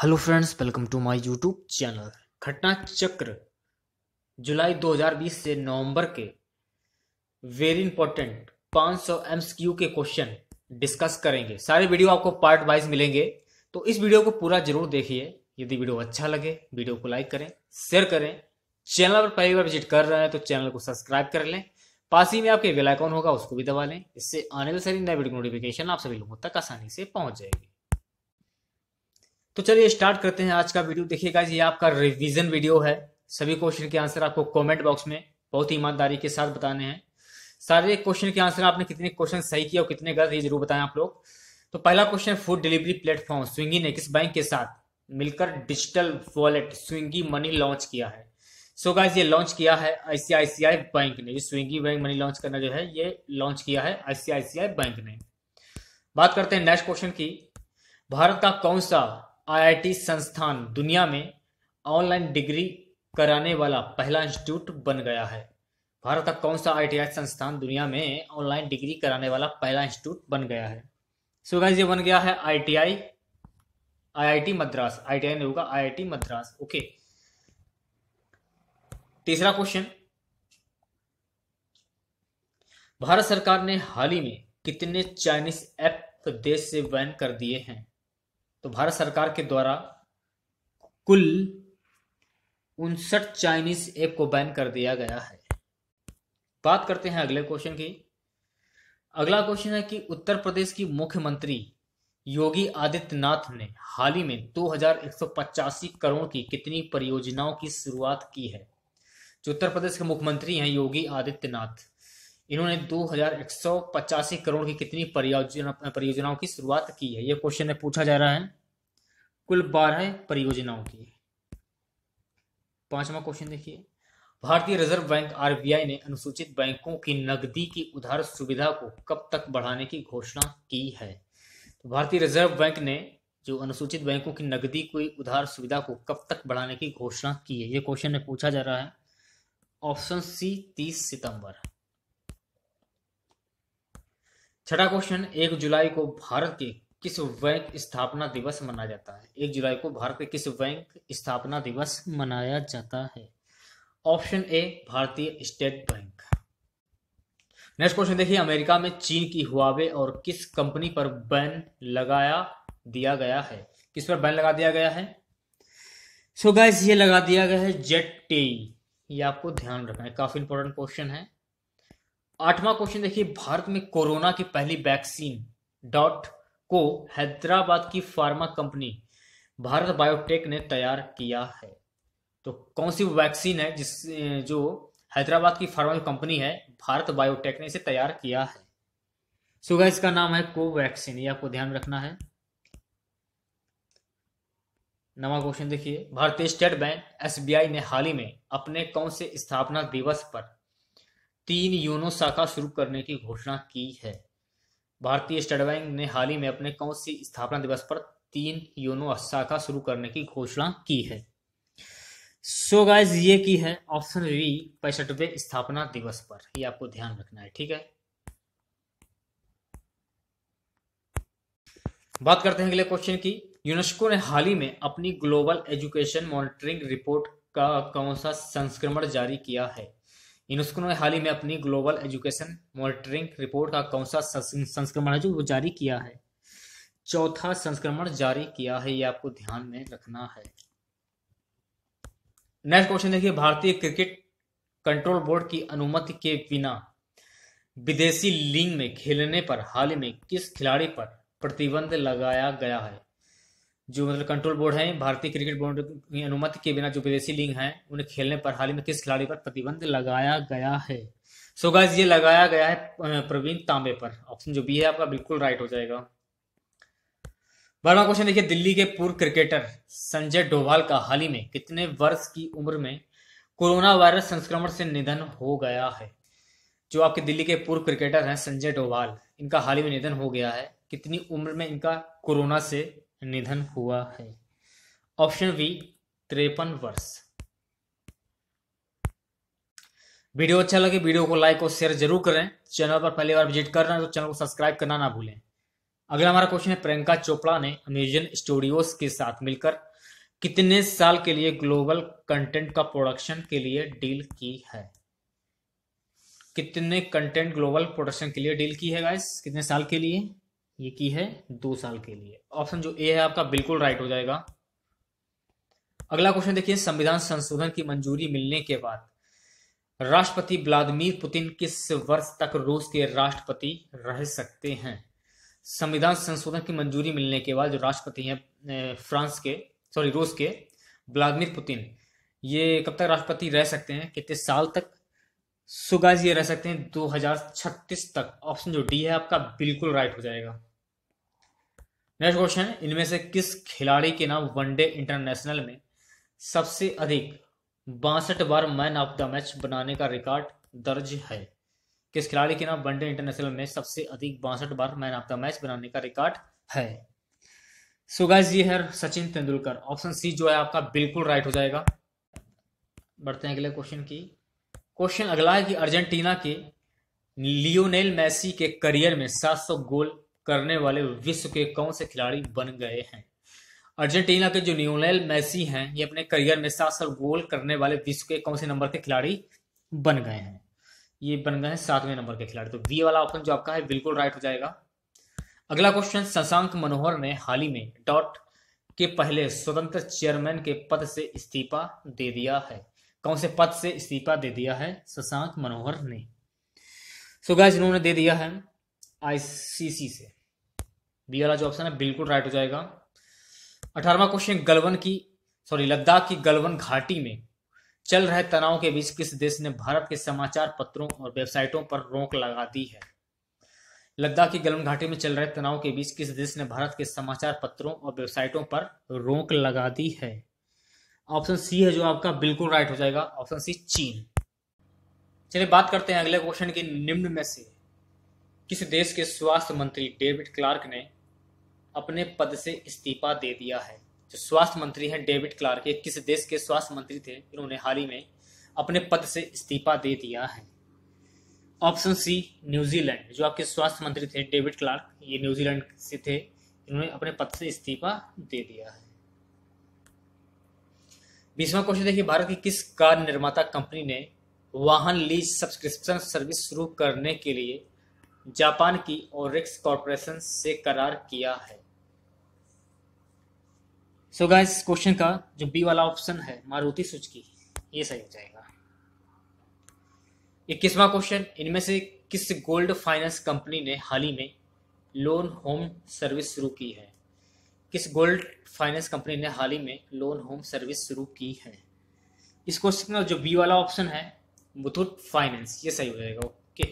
hello friends welcome to my YouTube channel घटना चक्र जुलाई 2020 से नवंबर के वेरी इंपॉर्टेंट 500 सौ क्यू के क्वेश्चन डिस्कस करेंगे सारे वीडियो आपको पार्ट वाइज मिलेंगे तो इस वीडियो को पूरा जरूर देखिए यदि वीडियो अच्छा लगे वीडियो को लाइक करें शेयर करें चैनल पर पहली बार विजिट कर रहे हैं तो चैनल को सब्सक्राइब कर लें पास ही में आपके बेलाइकॉन होगा उसको भी दबा लें इससे आने वाले सारी नए वीडियो नोटिफिकेशन आप सभी लोगों तक आसानी से पहुंच जाएगी तो चलिए स्टार्ट करते हैं आज का वीडियो देखिएगा ये आपका रिवीजन वीडियो है सभी क्वेश्चन के आंसर आपको कमेंट बॉक्स में बहुत ही ईमानदारी के साथ बताने हैं सारे क्वेश्चन के आंसर आपने कितने क्वेश्चन सही किया और कितने गलत ये जरूर बताएं आप लोग तो पहला क्वेश्चन फूड डिलीवरी प्लेटफॉर्म स्विंगी ने किस बैंक के साथ मिलकर डिजिटल वॉलेट स्विंगी मनी लॉन्च किया है सो so गाइस ये लॉन्च किया है आईसीआईसीआई बैंक ने स्विंगी बैंक मनी लॉन्च करना जो है ये लॉन्च किया है आईसीआईसीआई बैंक ने बात करते हैं नेक्स्ट क्वेश्चन की भारत का कौन सा आईआईटी संस्थान दुनिया में ऑनलाइन डिग्री कराने वाला पहला इंस्टीट्यूट बन गया है भारत का कौन सा आई संस्थान दुनिया में ऑनलाइन डिग्री कराने वाला पहला इंस्टीट्यूट बन गया है सो so ये बन गया है आईटीआई आईआईटी मद्रास आईटीआई नहीं होगा आईआईटी मद्रास ओके तीसरा क्वेश्चन भारत सरकार ने हाल ही में कितने चाइनीज ऐप देश से बैन कर दिए हैं तो भारत सरकार के द्वारा कुल उनसठ चाइनीज ऐप को बैन कर दिया गया है बात करते हैं अगले क्वेश्चन की अगला क्वेश्चन है कि उत्तर प्रदेश की मुख्यमंत्री योगी आदित्यनाथ ने हाल ही में दो करोड़ की कितनी परियोजनाओं की शुरुआत की है जो उत्तर प्रदेश के मुख्यमंत्री हैं योगी आदित्यनाथ इन्होंने दो करोड़ की कितनी परियोजना परियोजनाओं की शुरुआत की है ये क्वेश्चन है पूछा जा रहा है कुल बारह परियोजनाओं की पांचवा क्वेश्चन देखिए भारतीय रिजर्व बैंक आरबीआई ने अनुसूचित बैंकों की नकदी की उधार सुविधा को कब तक बढ़ाने की घोषणा की है तो भारतीय रिजर्व बैंक ने जो अनुसूचित बैंकों की नकदी की उधार सुविधा को कब तक बढ़ाने की घोषणा की है ये क्वेश्चन में पूछा जा रहा है ऑप्शन सी तीस सितंबर छठा क्वेश्चन एक जुलाई को भारत के किस बैंक स्थापना दिवस मनाया जाता है एक जुलाई को भारत के किस बैंक स्थापना दिवस मनाया जाता है ऑप्शन ए भारतीय स्टेट बैंक नेक्स्ट क्वेश्चन देखिए अमेरिका में चीन की हुआवे और किस कंपनी पर बैन लगाया दिया गया है किस पर बैन लगा दिया गया है सो so गाइस ये लगा दिया गया है जेट टी ये आपको ध्यान रखना है काफी इंपॉर्टेंट क्वेश्चन है आठवां क्वेश्चन देखिए भारत में कोरोना की पहली वैक्सीन डॉट को हैदराबाद की फार्मा कंपनी भारत बायोटेक ने तैयार किया है तो कौन सी वैक्सीन है जिस जो हैदराबाद की फार्मा कंपनी है भारत बायोटेक ने इसे तैयार किया है सुगा इसका नाम है कोवैक्सीन ये आपको ध्यान रखना है नवा क्वेश्चन देखिए भारतीय स्टेट बैंक एसबीआई ने हाल ही में अपने कौन से स्थापना दिवस पर तीन योनो शाखा शुरू करने की घोषणा की है भारतीय स्टेट बैंक ने हाल ही में अपने कौन सी स्थापना दिवस पर तीन योनो शाखा शुरू करने की घोषणा की है सो so गाइज ये की है ऑप्शन बी पैसठवे स्थापना दिवस पर ये आपको ध्यान रखना है ठीक है बात करते हैं अगले क्वेश्चन की यूनेस्को ने हाल ही में अपनी ग्लोबल एजुकेशन मॉनिटरिंग रिपोर्ट का कौन सा संस्करण जारी किया है यूनेस्को ने हाल ही में अपनी ग्लोबल एजुकेशन मॉनिटरिंग रिपोर्ट का कौन सा संस्करण है जो वो जारी किया है चौथा संस्करण जारी किया है ये आपको ध्यान में रखना है नेक्स्ट क्वेश्चन देखिए भारतीय क्रिकेट कंट्रोल बोर्ड की अनुमति के बिना विदेशी लीग में खेलने पर हाल ही में किस खिलाड़ी पर प्रतिबंध लगाया गया है जो मतलब कंट्रोल बोर्ड है भारतीय क्रिकेट बोर्ड की अनुमति के बिना जो विदेशी लीग है उन्हें खेलने पर हाल ही में किस खिलाड़ी पर प्रतिबंध लगाया गया है सो so गाइस ये लगाया गया है प्रवीण तांबे पर ऑप्शन जो बी है आपका बिल्कुल राइट हो जाएगा बारहवा क्वेश्चन देखिए दिल्ली के पूर्व क्रिकेटर संजय डोभाल का हाल ही में कितने वर्ष की उम्र में कोरोना वायरस संक्रमण से निधन हो गया है जो आपके दिल्ली के पूर्व क्रिकेटर हैं संजय डोभाल इनका हाल ही में निधन हो गया है कितनी उम्र में इनका कोरोना से निधन हुआ है ऑप्शन बी त्रेपन वर्ष वीडियो अच्छा लगे वीडियो को लाइक और शेयर जरूर करें चैनल पर पहली बार विजिट हैं तो चैनल को सब्सक्राइब करना ना भूलें अगला हमारा क्वेश्चन है प्रियंका चोपड़ा ने अमेजन स्टूडियोज के साथ मिलकर कितने साल के लिए ग्लोबल कंटेंट का प्रोडक्शन के लिए डील की है कितने कंटेंट ग्लोबल प्रोडक्शन के लिए डील की है गाइस कितने साल के लिए ये की है दो साल के लिए ऑप्शन जो ए है आपका बिल्कुल राइट हो जाएगा अगला क्वेश्चन देखिए संविधान संशोधन की मंजूरी मिलने के बाद राष्ट्रपति व्लादिमीर पुतिन किस वर्ष तक रूस के राष्ट्रपति रह सकते हैं संविधान संशोधन की मंजूरी मिलने के बाद जो राष्ट्रपति हैं फ्रांस के सॉरी रूस के व्लादिमीर पुतिन ये कब तक राष्ट्रपति रह सकते हैं कितने साल तक सो गाइस ये रह सकते हैं 2036 तक ऑप्शन जो डी है आपका बिल्कुल राइट हो जाएगा नेक्स्ट क्वेश्चन इनमें से किस खिलाड़ी के नाम वनडे इंटरनेशनल में सबसे अधिक बासठ बार मैन ऑफ द मैच बनाने का रिकॉर्ड दर्ज है किस खिलाड़ी के नाम वनडे इंटरनेशनल में सबसे अधिक बासठ बार मैन ऑफ द मैच बनाने का रिकॉर्ड है सो गाइस ये है सचिन तेंदुलकर ऑप्शन सी जो है आपका बिल्कुल राइट हो जाएगा बढ़ते हैं अगले क्वेश्चन की क्वेश्चन अगला है कि अर्जेंटीना के लियोनेल मैसी के करियर में 700 गोल करने वाले विश्व के कौन से खिलाड़ी बन गए हैं अर्जेंटीना के जो लियोनेल मैसी हैं ये अपने करियर में 700 गोल करने वाले विश्व के कौन से नंबर के खिलाड़ी बन गए हैं ये बन गए हैं सातवें नंबर के खिलाड़ी तो वी वाला ऑप्शन जो आपका है बिल्कुल राइट हो जाएगा अगला क्वेश्चन शशांक मनोहर ने हाल ही में डॉट के पहले स्वतंत्र चेयरमैन के पद से इस्तीफा दे दिया है कौन से पद से इस्तीफा दे दिया है शशांक मनोहर ने सो so गैस इन्होंने दे दिया है आईसीसी से बी वाला जो ऑप्शन है बिल्कुल राइट हो जाएगा अठारवा क्वेश्चन गलवन की सॉरी लद्दाख की गलवन घाटी में चल रहे तनाव के बीच किस देश ने भारत के समाचार पत्रों और वेबसाइटों पर रोक लगा दी है लद्दाख की गलवन घाटी में चल रहे तनाव के बीच किस देश ने भारत के समाचार पत्रों और वेबसाइटों पर रोक लगा दी है ऑप्शन सी है जो आपका बिल्कुल राइट हो जाएगा ऑप्शन सी चीन चलिए बात करते हैं अगले क्वेश्चन की निम्न में से किस देश के स्वास्थ्य मंत्री डेविड क्लार्क ने अपने पद से इस्तीफा दे दिया है जो स्वास्थ्य मंत्री हैं डेविड क्लार्क ये किस देश के स्वास्थ्य मंत्री थे इन्होंने हाल ही में अपने पद से इस्तीफा दे दिया है ऑप्शन सी न्यूजीलैंड जो आपके स्वास्थ्य मंत्री थे डेविड क्लार्क ये न्यूजीलैंड से थे इन्होंने अपने पद से इस्तीफा दे दिया है बीसवा क्वेश्चन देखिए भारत की किस कार निर्माता कंपनी ने वाहन लीज सब्सक्रिप्शन सर्विस शुरू करने के लिए जापान की ओरिक्स कॉरपोरेशन से करार किया है सो गाइस क्वेश्चन का जो बी वाला ऑप्शन है मारुति सुजुकी ये सही हो जाएगा इक्कीसवा क्वेश्चन इनमें से किस गोल्ड फाइनेंस कंपनी ने हाल ही में लोन होम सर्विस शुरू की है किस गोल्ड फाइनेंस कंपनी ने हाल ही में लोन होम सर्विस शुरू की है इस क्वेश्चन का जो बी वाला ऑप्शन है मुथुट फाइनेंस ये सही हो जाएगा ओके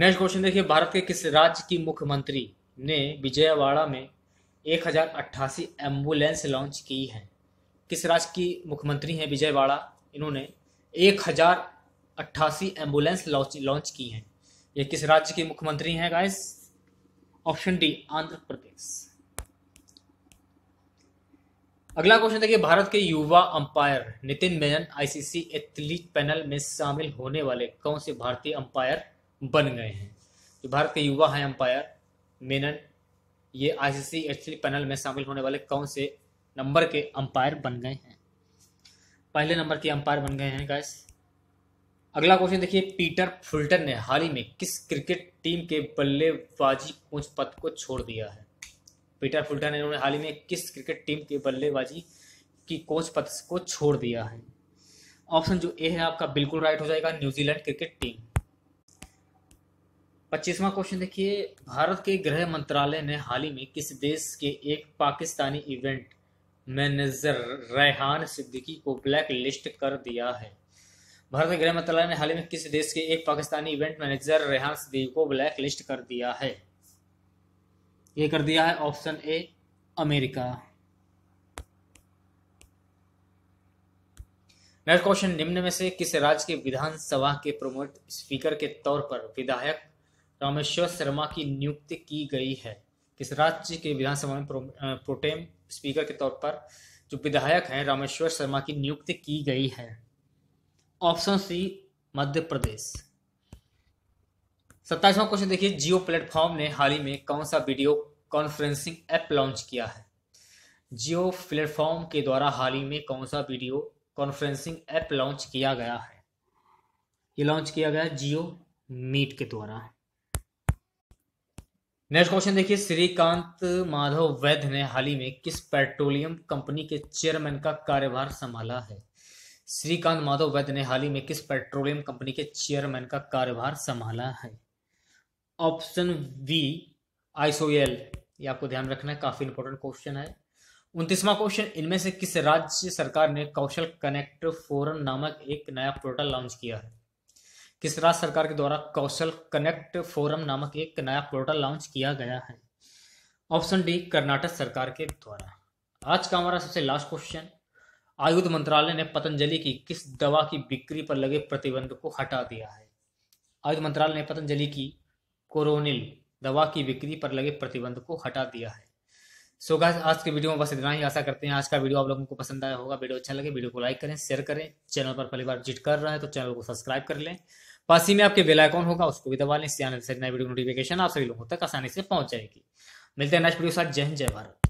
नेक्स्ट क्वेश्चन देखिए भारत के किस राज्य की मुख्यमंत्री ने विजयवाड़ा में एक एम्बुलेंस लॉन्च की है किस राज्य की मुख्यमंत्री हैं विजयवाड़ा इन्होंने एक हजार अट्ठासी एम्बुलेंस लॉन्च लॉन्च की हैं ये किस राज्य के मुख्यमंत्री हैं guys option D Andhra Pradesh अगला क्वेश्चन देखिए भारत के युवा umpire Nitin Menon ICC athlete panel में शामिल होने वाले कौन से भारतीय अंपायर बन गए हैं जो तो भारत के युवा हैं अंपायर मेनन ये आईसीसी एथलीट पैनल में शामिल होने वाले कौन से नंबर के अंपायर बन गए हैं पहले नंबर के अंपायर बन गए हैं गैस अगला क्वेश्चन देखिए पीटर फुल्टन ने हाल ही में किस क्रिकेट टीम के बल्लेबाजी कोच पद को छोड़ दिया है पीटर फुल्टन ने उन्होंने हाल ही में किस क्रिकेट टीम के बल्लेबाजी की कोच पद को छोड़ दिया है ऑप्शन जो ए है आपका बिल्कुल राइट हो जाएगा न्यूजीलैंड क्रिकेट टीम पच्चीसवा क्वेश्चन देखिए भारत के गृह मंत्रालय ने हाल ही में किस देश के एक पाकिस्तानी इवेंट मैनेजर रेहान सिद्दीकी को ब्लैक लिस्ट कर दिया है भारत गृह मंत्रालय ने हाल ही में किस देश के एक पाकिस्तानी इवेंट मैनेजर रेहान सदीक को ब्लैक लिस्ट कर दिया है ये कर दिया है option A America next question निम्न में से किस राज्य के विधानसभा के प्रमोट स्पीकर के तौर पर विधायक रामेश्वर शर्मा की नियुक्ति की गई है किस राज्य के विधानसभा में प्रोटेम स्पीकर के तौर पर जो विधायक हैं रामेश्वर शर्मा की नियुक्ति की गई है ऑप्शन सी मध्य प्रदेश सत्ताईसवां क्वेश्चन देखिए जियो प्लेटफॉर्म ने हाल ही में कौन सा वीडियो कॉन्फ्रेंसिंग ऐप लॉन्च किया है जियो प्लेटफॉर्म के द्वारा हाल ही में कौन सा वीडियो कॉन्फ्रेंसिंग ऐप लॉन्च किया गया है ये लॉन्च किया गया जियो मीट के द्वारा नेक्स्ट क्वेश्चन देखिए श्रीकांत माधव वैद्य ने हाल ही में किस पेट्रोलियम कंपनी के चेयरमैन का कार्यभार संभाला है श्रीकांत माधव वैद्य ने हाल ही में किस पेट्रोलियम कंपनी के चेयरमैन का कार्यभार संभाला है ऑप्शन बी आईसोएल ये आपको ध्यान रखना है काफी इंपॉर्टेंट क्वेश्चन है उनतीसवा क्वेश्चन इनमें से किस राज्य सरकार ने कौशल कनेक्ट फोरम नामक एक नया पोर्टल लॉन्च किया है किस राज्य सरकार के द्वारा कौशल कनेक्ट फोरम नामक एक नया पोर्टल लॉन्च किया गया है ऑप्शन डी कर्नाटक सरकार के द्वारा आज का हमारा सबसे लास्ट क्वेश्चन आयुध मंत्रालय ने पतंजलि की किस दवा की बिक्री पर लगे प्रतिबंध को हटा दिया है आयुध मंत्रालय ने पतंजलि की कोरोनिल दवा की बिक्री पर लगे प्रतिबंध को हटा दिया है सो so गाइस आज के वीडियो में बस इतना ही आशा करते हैं आज का वीडियो आप लोगों को पसंद आया होगा वीडियो अच्छा लगे वीडियो को लाइक करें शेयर करें चैनल पर पहली बार विजिट कर रहे हैं तो चैनल को सब्सक्राइब कर लें पास ही में आपके बेल होगा उसको भी दबा लें से नए वीडियो नोटिफिकेशन आप सभी लोगों तक आसानी से पहुंच जाएगी मिलते हैं नेक्स्ट वीडियो के साथ जय हिंद जय भारत